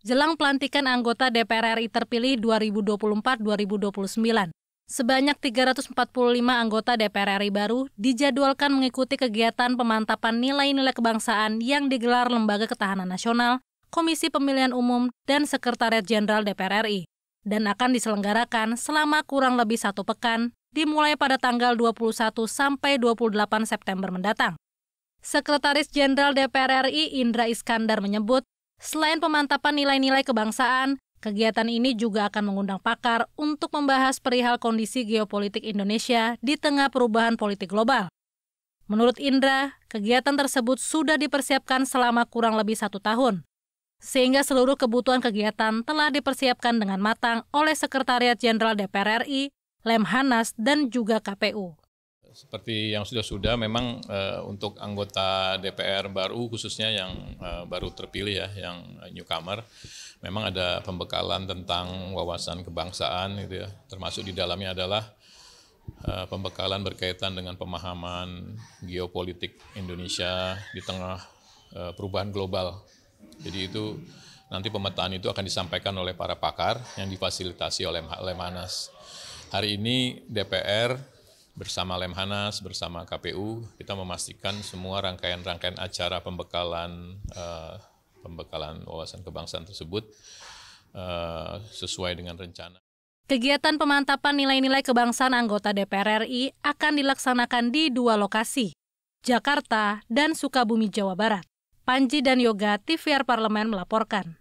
jelang pelantikan anggota DPR RI terpilih 2024-2029. Sebanyak 345 anggota DPR RI baru dijadwalkan mengikuti kegiatan pemantapan nilai-nilai kebangsaan yang digelar Lembaga Ketahanan Nasional, Komisi Pemilihan Umum, dan Sekretariat Jenderal DPR RI, dan akan diselenggarakan selama kurang lebih satu pekan, dimulai pada tanggal 21 sampai 28 September mendatang. Sekretaris Jenderal DPR RI Indra Iskandar menyebut Selain pemantapan nilai-nilai kebangsaan, kegiatan ini juga akan mengundang pakar untuk membahas perihal kondisi geopolitik Indonesia di tengah perubahan politik global. Menurut Indra, kegiatan tersebut sudah dipersiapkan selama kurang lebih satu tahun, sehingga seluruh kebutuhan kegiatan telah dipersiapkan dengan matang oleh Sekretariat Jenderal DPR RI, Lemhanas, dan juga KPU seperti yang sudah-sudah memang uh, untuk anggota DPR baru khususnya yang uh, baru terpilih ya yang newcomer memang ada pembekalan tentang wawasan kebangsaan gitu ya termasuk di dalamnya adalah uh, pembekalan berkaitan dengan pemahaman geopolitik Indonesia di tengah uh, perubahan global jadi itu nanti pemetaan itu akan disampaikan oleh para pakar yang difasilitasi oleh Manas. hari ini DPR bersama Lemhanas, bersama KPU, kita memastikan semua rangkaian-rangkaian acara pembekalan uh, pembekalan wawasan kebangsaan tersebut uh, sesuai dengan rencana. Kegiatan pemantapan nilai-nilai kebangsaan anggota DPR RI akan dilaksanakan di dua lokasi, Jakarta dan Sukabumi, Jawa Barat. Panji dan Yoga, TVR Parlemen melaporkan.